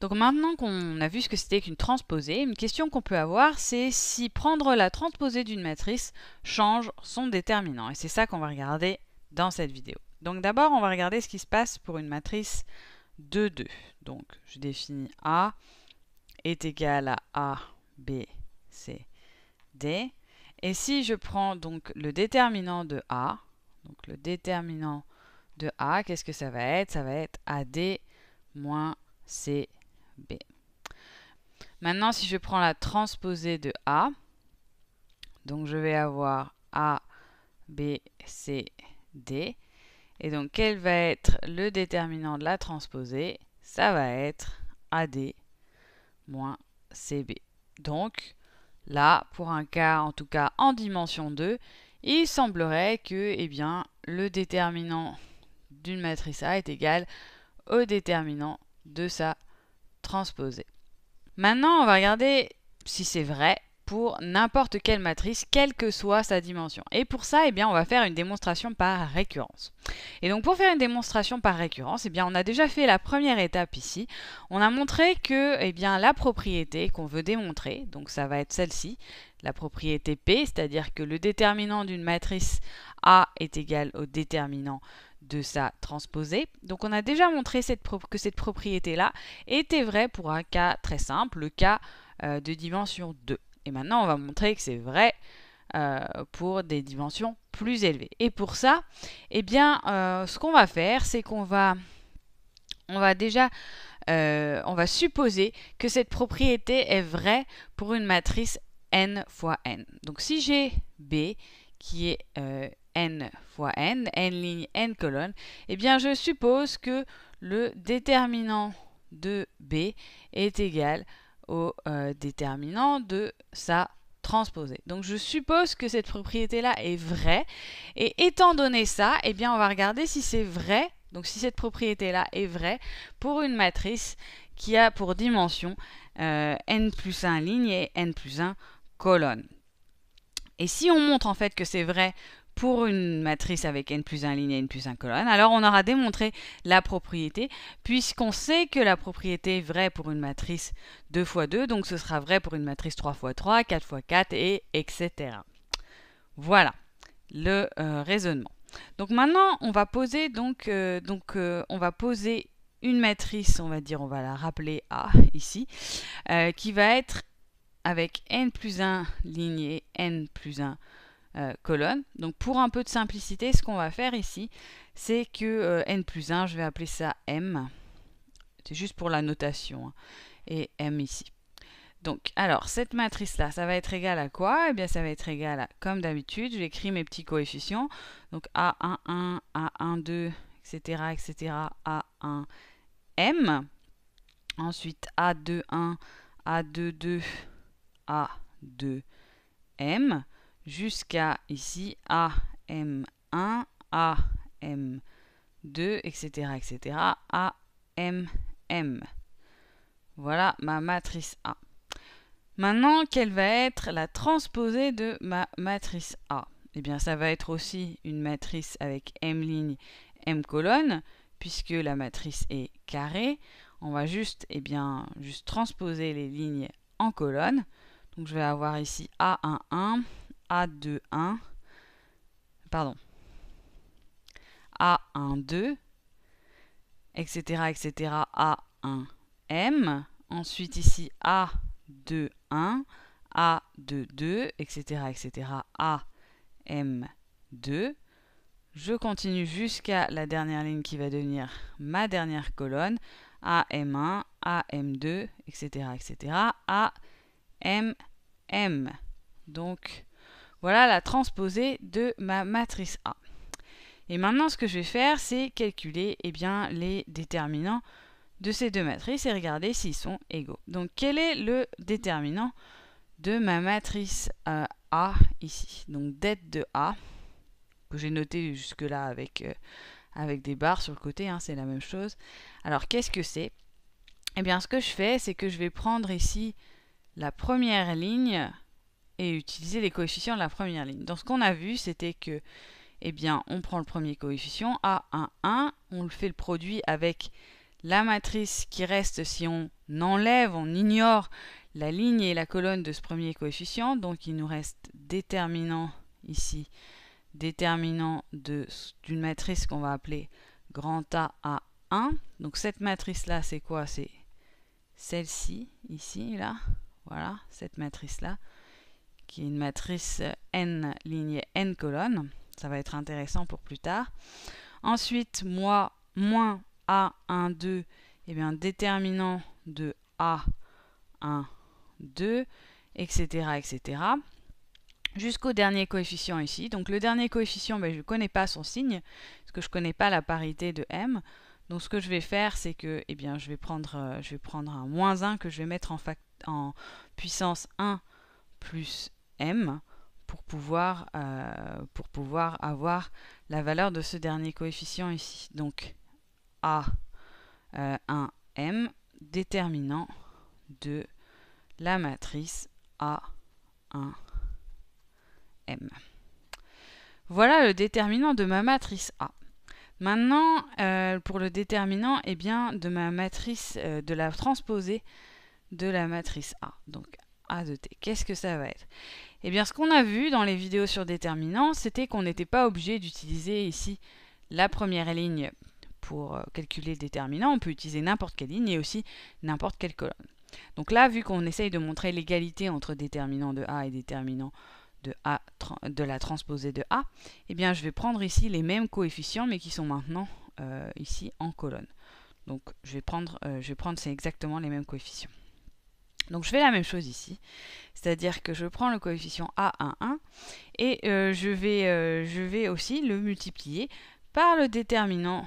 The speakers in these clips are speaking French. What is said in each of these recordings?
Donc maintenant qu'on a vu ce que c'était qu'une transposée, une question qu'on peut avoir, c'est si prendre la transposée d'une matrice change son déterminant. Et c'est ça qu'on va regarder dans cette vidéo. Donc d'abord, on va regarder ce qui se passe pour une matrice de 2. Donc je définis A est égal à A, B, C, D. Et si je prends donc le déterminant de A, donc le déterminant de A, qu'est-ce que ça va être Ça va être AD moins C, B. Maintenant, si je prends la transposée de A, donc je vais avoir A, B, C, D. Et donc, quel va être le déterminant de la transposée Ça va être AD moins CB. Donc, là, pour un cas, en tout cas en dimension 2, il semblerait que eh bien, le déterminant d'une matrice A est égal au déterminant de sa Maintenant, on va regarder si c'est vrai pour n'importe quelle matrice, quelle que soit sa dimension. Et pour ça, eh bien, on va faire une démonstration par récurrence. Et donc pour faire une démonstration par récurrence, eh bien, on a déjà fait la première étape ici. On a montré que eh bien, la propriété qu'on veut démontrer, donc ça va être celle-ci, la propriété P, c'est-à-dire que le déterminant d'une matrice A est égal au déterminant de sa transposée. Donc on a déjà montré que cette propriété-là était vraie pour un cas très simple, le cas euh, de dimension 2. Et maintenant on va montrer que c'est vrai euh, pour des dimensions plus élevées. Et pour ça, eh bien, euh, ce qu'on va faire, c'est qu'on va, on va déjà on va supposer que cette propriété est vraie pour une matrice n fois n. Donc si j'ai B qui est n fois n, n lignes, n colonnes, eh bien je suppose que le déterminant de B est égal au euh, déterminant de sa transposée. Donc je suppose que cette propriété-là est vraie. Et étant donné ça, eh bien on va regarder si c'est vrai, donc si cette propriété-là est vraie, pour une matrice qui a pour dimension euh, n plus 1 ligne et n plus 1 colonne. Et si on montre en fait que c'est vrai pour une matrice avec n plus 1 ligne et n plus 1 colonne, alors on aura démontré la propriété, puisqu'on sait que la propriété est vraie pour une matrice 2 x 2, donc ce sera vrai pour une matrice 3 x 3, 4 x 4, et etc. Voilà le euh, raisonnement. Donc maintenant, on va poser donc, euh, donc euh, on va poser une matrice, on va dire, on va la rappeler A ici, qui va être avec n plus 1 lignée, et n plus 1 euh, colonne. Donc pour un peu de simplicité, ce qu'on va faire ici, c'est que euh, n plus 1, je vais appeler ça m. C'est juste pour la notation. Hein, et m ici. Donc, alors, cette matrice-là, ça va être égal à quoi Eh bien, ça va être égal à, comme d'habitude, j'écris mes petits coefficients. Donc, A1, 11 a 12 etc., etc., A1, M. Ensuite, A2, 1, A2, 21 a 2 2 a 2 M jusqu'à ici AM1, AM2, etc., etc., m Voilà ma matrice A. Maintenant, quelle va être la transposée de ma matrice A Eh bien, ça va être aussi une matrice avec M lignes, M colonnes, puisque la matrice est carrée. On va juste, eh bien, juste transposer les lignes en colonnes. Donc, je vais avoir ici A11, a2-1, pardon, A1-2, etc., etc., A1-M, ensuite ici A2-1, A2-2, etc., etc., M, 2 Je continue jusqu'à la dernière ligne qui va devenir ma dernière colonne, AM1, AM2, etc., etc., M, M. Donc, voilà la transposée de ma matrice A. Et maintenant, ce que je vais faire, c'est calculer eh bien, les déterminants de ces deux matrices et regarder s'ils sont égaux. Donc, quel est le déterminant de ma matrice euh, A ici Donc, dette de A, que j'ai noté jusque-là avec, euh, avec des barres sur le côté, hein, c'est la même chose. Alors, qu'est-ce que c'est Eh bien, ce que je fais, c'est que je vais prendre ici la première ligne et utiliser les coefficients de la première ligne. Donc ce qu'on a vu, c'était que eh bien, on prend le premier coefficient, A, 1, 1, on fait le produit avec la matrice qui reste si on enlève, on ignore la ligne et la colonne de ce premier coefficient, donc il nous reste déterminant ici, déterminant d'une matrice qu'on va appeler grand A 1. Donc cette matrice-là, c'est quoi C'est celle-ci, ici, là, voilà, cette matrice-là qui est une matrice n ligne n colonnes. Ça va être intéressant pour plus tard. Ensuite, moi, moins A1, 2, et bien, déterminant de A1, 2, etc., etc. Jusqu'au dernier coefficient ici. Donc le dernier coefficient, ben, je ne connais pas son signe, parce que je ne connais pas la parité de M. Donc ce que je vais faire, c'est que eh bien, je, vais prendre, euh, je vais prendre un moins 1 que je vais mettre en, en puissance 1 plus m pour pouvoir, euh, pour pouvoir avoir la valeur de ce dernier coefficient ici. Donc a 1m euh, déterminant de la matrice a 1m. Voilà le déterminant de ma matrice A. Maintenant, euh, pour le déterminant eh bien, de ma matrice, de la transposée de la matrice A. Donc de t. Qu'est-ce que ça va être Eh bien, ce qu'on a vu dans les vidéos sur déterminants, c'était qu'on n'était pas obligé d'utiliser ici la première ligne pour euh, calculer le déterminant. On peut utiliser n'importe quelle ligne et aussi n'importe quelle colonne. Donc là, vu qu'on essaye de montrer l'égalité entre déterminant de A et déterminant de, A, de la transposée de A, eh bien, je vais prendre ici les mêmes coefficients, mais qui sont maintenant euh, ici en colonne. Donc, je vais prendre, euh, je vais prendre exactement les mêmes coefficients. Donc je fais la même chose ici, c'est-à-dire que je prends le coefficient A11 et euh, je, vais, euh, je, vais, aussi le multiplier par le déterminant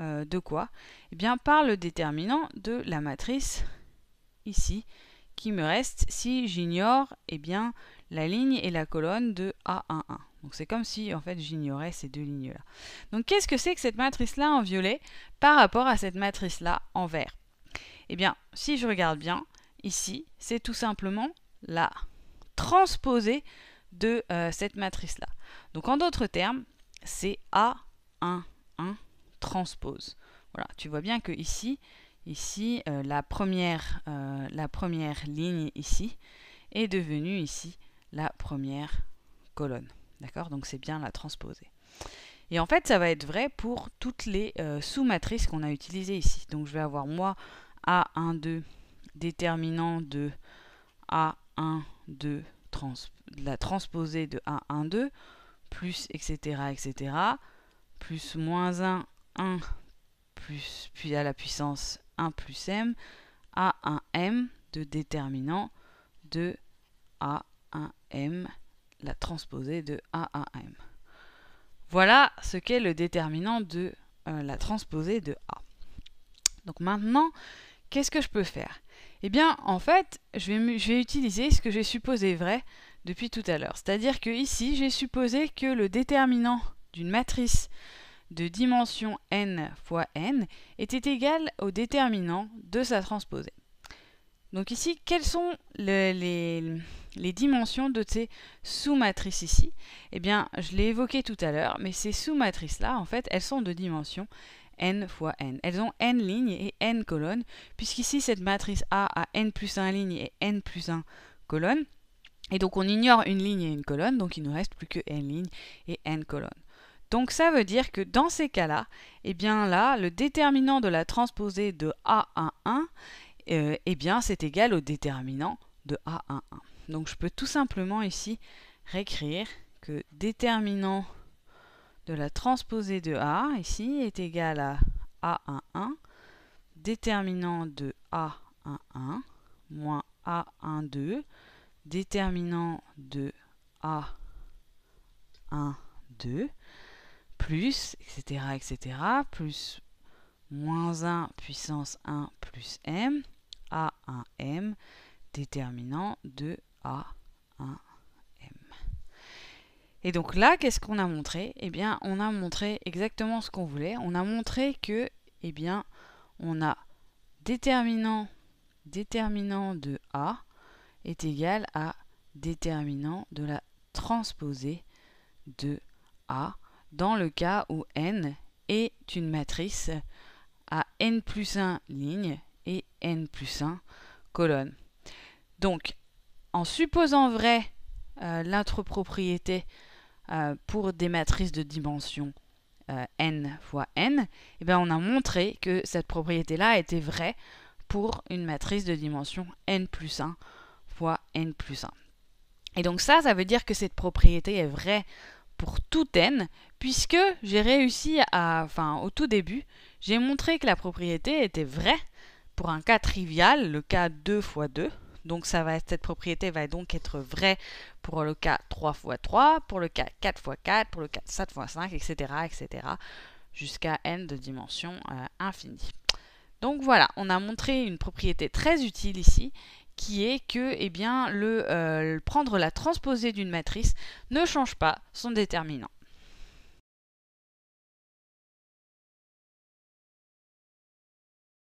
euh, de quoi Eh bien par le déterminant de la matrice ici qui me reste si j'ignore eh bien la ligne et la colonne de A11. Donc c'est comme si en fait j'ignorais ces deux lignes-là. Donc qu'est-ce que c'est que cette matrice-là en violet par rapport à cette matrice-là en vert Eh bien si je regarde bien, ici, c'est tout simplement la transposée de euh, cette matrice-là. Donc en d'autres termes, c'est a 11 transpose. Voilà, tu vois bien que ici, ici euh, la, première, euh, la première ligne ici est devenue ici la première colonne. D'accord Donc c'est bien la transposée. Et en fait, ça va être vrai pour toutes les sous-matrices qu'on a utilisées ici. Donc je vais avoir moi a 12 déterminant de A1,2 trans, la transposée de A1,2 plus etc etc plus moins 1 1 plus puis à la puissance 1 plus m A1m de déterminant de A1m la transposée de A1m. Voilà ce qu'est le déterminant de euh, la transposée de A. Donc maintenant, Qu'est-ce que je peux faire Eh bien, en fait, je vais, utiliser ce que j'ai supposé vrai depuis tout à l'heure. C'est-à-dire que ici, j'ai supposé que le déterminant d'une matrice de dimension n fois n était égal au déterminant de sa transposée. Donc ici, quelles sont les, les, dimensions de ces sous-matrices ici Eh bien, je l'ai évoqué tout à l'heure, mais ces sous-matrices-là, en fait, elles sont de dimension n fois n. Elles ont n lignes et n colonnes, puisqu'ici cette matrice A a n plus 1 lignes et n plus 1 colonnes. Et donc on ignore une ligne et une colonne, donc il ne reste plus que n lignes et n colonnes. Donc ça veut dire que dans ces cas-là, eh bien là, le déterminant de la transposée de A à 1, euh, eh bien c'est égal au déterminant de A à 1. Donc je peux tout simplement ici réécrire que déterminant de la transposée de A ici est égale à A11, déterminant de A11 moins A12, déterminant de A12, plus, etc., etc., plus moins 1 puissance 1 plus m, a1m, déterminant de a 1 et donc là, qu'est-ce qu'on a montré Eh bien, on a montré exactement ce qu'on voulait. On a montré que, eh bien, on a déterminant, de A est égal à déterminant de la transposée de A dans le cas où N est une matrice à N plus 1 ligne et N plus 1 colonne. Donc, en supposant vrai euh, l'intropropriété, euh, pour des matrices de dimension euh, n fois n, eh bien, on a montré que cette propriété-là était vraie pour une matrice de dimension n plus 1 fois n plus 1. Et donc ça, ça veut dire que cette propriété est vraie pour tout n, puisque j'ai réussi à, enfin au tout début, j'ai montré que la propriété était vraie pour un cas trivial, le cas 2 fois 2, donc ça va, cette propriété va donc être vraie pour le cas 3 x 3, pour le cas 4 x 4, pour le cas 7 x 5, etc. etc. jusqu'à n de dimension euh, infinie. Donc voilà, on a montré une propriété très utile ici qui est que eh bien, le, euh, prendre la transposée d'une matrice ne change pas son déterminant.